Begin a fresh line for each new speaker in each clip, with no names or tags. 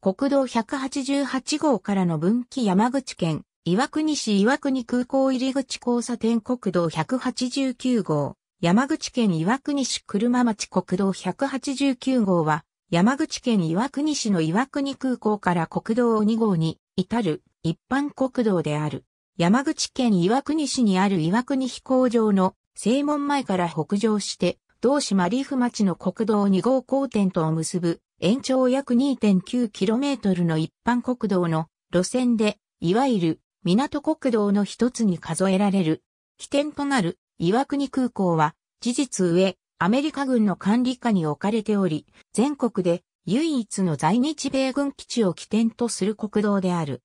国道188号からの分岐山口県、岩国市岩国空港入口交差点国道189号、山口県岩国市車町国道189号は、山口県岩国市の岩国空港から国道2号に至る一般国道である。山口県岩国市にある岩国飛行場の正門前から北上して、道島リーフ町の国道2号交点とを結ぶ延長約 2.9km の一般国道の路線で、いわゆる港国道の一つに数えられる。起点となる岩国空港は、事実上、アメリカ軍の管理下に置かれており、全国で唯一の在日米軍基地を起点とする国道である。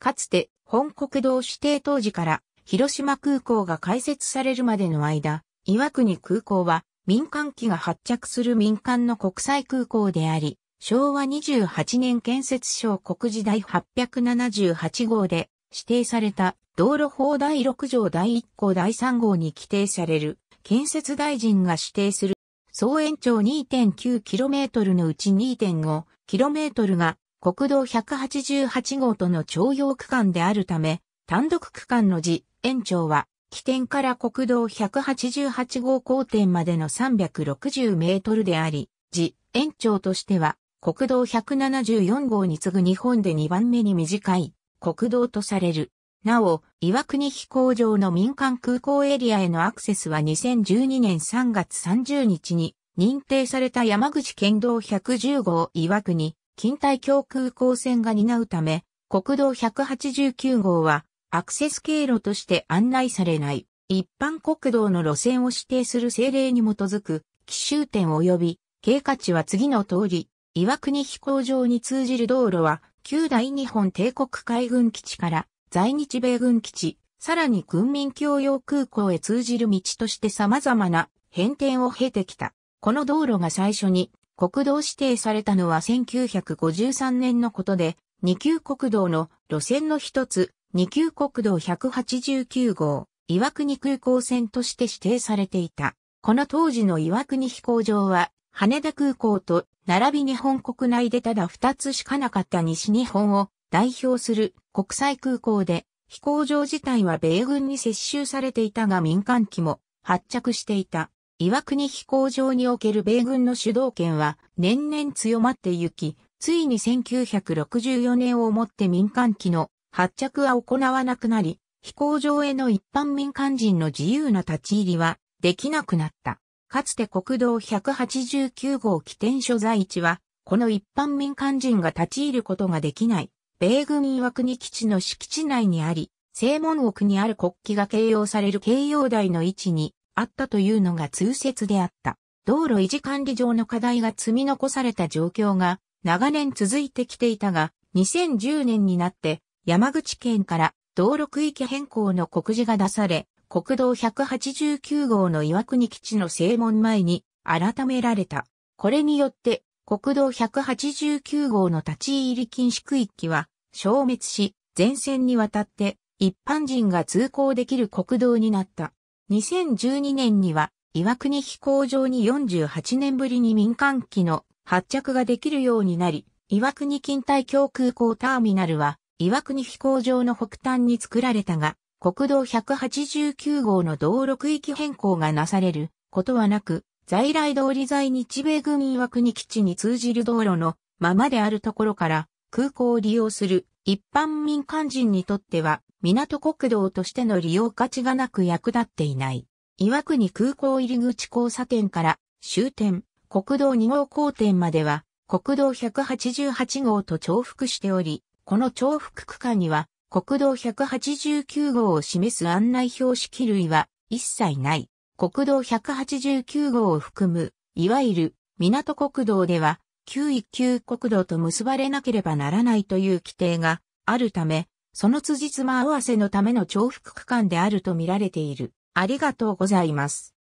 かつて、本国道指定当時から、広島空港が開設されるまでの間、岩国空港は、民間機が発着する民間の国際空港であり、昭和28年建設省国時代878号で指定された道路法第6条第1項第3号に規定される建設大臣が指定する総延長 2.9km のうち 2.5km が国道188号との徴用区間であるため、単独区間の時延長は起点から国道188号交点までの360メートルであり、時、延長としては、国道174号に次ぐ日本で2番目に短い国道とされる。なお、岩国飛行場の民間空港エリアへのアクセスは2012年3月30日に認定された山口県道110号岩国近代共空港線が担うため、国道189号はアクセス経路として案内されない一般国道の路線を指定する政令に基づく奇襲点及び経過値は次の通り、岩国飛行場に通じる道路は旧大日本帝国海軍基地から在日米軍基地、さらに軍民共用空港へ通じる道として様々な変遷を経てきた。この道路が最初に国道指定されたのは1953年のことで、二級国道の路線の一つ、2級国道189号、岩国空港線として指定されていた。この当時の岩国飛行場は、羽田空港と並び日本国内でただ2つしかなかった西日本を代表する国際空港で、飛行場自体は米軍に接収されていたが民間機も発着していた。岩国飛行場における米軍の主導権は年々強まってゆき、ついに1964年をもって民間機の発着は行わなくなり、飛行場への一般民間人の自由な立ち入りはできなくなった。かつて国道189号起点所在地は、この一般民間人が立ち入ることができない、米軍岩国基地の敷地内にあり、正門奥にある国旗が掲揚される形容台の位置にあったというのが通説であった。道路維持管理上の課題が積み残された状況が長年続いてきていたが、2010年になって山口県から道路区域変更の告示が出され、国道189号の岩国基地の正門前に改められた。これによって、国道189号の立ち入り禁止区域は消滅し、全線にわたって一般人が通行できる国道になった。2012年には岩国飛行場に48年ぶりに民間機の発着ができるようになり、岩国近代共空港ターミナルは岩国飛行場の北端に作られたが、国道189号の道路区域変更がなされることはなく、在来通り在日米軍岩国基地に通じる道路のままであるところから空港を利用する一般民間人にとっては港国道としての利用価値がなく役立っていない。岩国空港入口交差点から終点、国道2号交点までは国道188号と重複しており、この重複区間には、国道189号を示す案内標識類は一切ない。国道189号を含む、いわゆる港国道では、旧1級国道と結ばれなければならないという規定があるため、その辻褄合わせのための重複区間であると見られている。ありがとうございます。